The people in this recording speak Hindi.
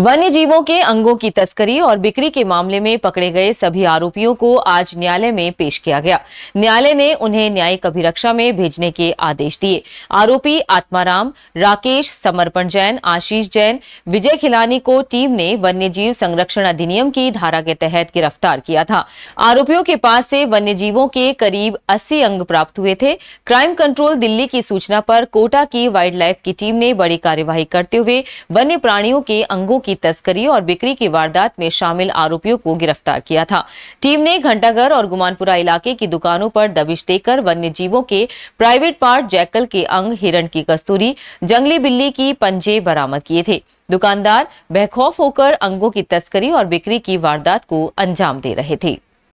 वन्य जीवों के अंगों की तस्करी और बिक्री के मामले में पकड़े गए सभी आरोपियों को आज न्यायालय में पेश किया गया न्यायालय ने उन्हें न्यायिक अभिरक्षा में भेजने के आदेश दिए आरोपी आत्माराम राकेश समर्पण जैन आशीष जैन विजय खिलानी को टीम ने वन्य जीव संरक्षण अधिनियम की धारा के तहत गिरफ्तार किया था आरोपियों के पास से वन्य जीवों के करीब अस्सी अंग प्राप्त हुए थे क्राइम कंट्रोल दिल्ली की सूचना पर कोटा की वाइल्ड लाइफ की टीम ने बड़ी कार्यवाही करते हुए वन्य प्राणियों के अंगों की तस्करी और बिक्री की वारदात में शामिल आरोपियों को गिरफ्तार किया था टीम ने घंटाघर और गुमानपुरा इलाके की दुकानों पर दबिश देकर वन्य जीवों के प्राइवेट पार्ट जैकल के अंग हिरण की कस्तूरी जंगली बिल्ली की पंजे बरामद किए थे दुकानदार बेखौफ होकर अंगों की तस्करी और बिक्री की वारदात को अंजाम दे रहे थे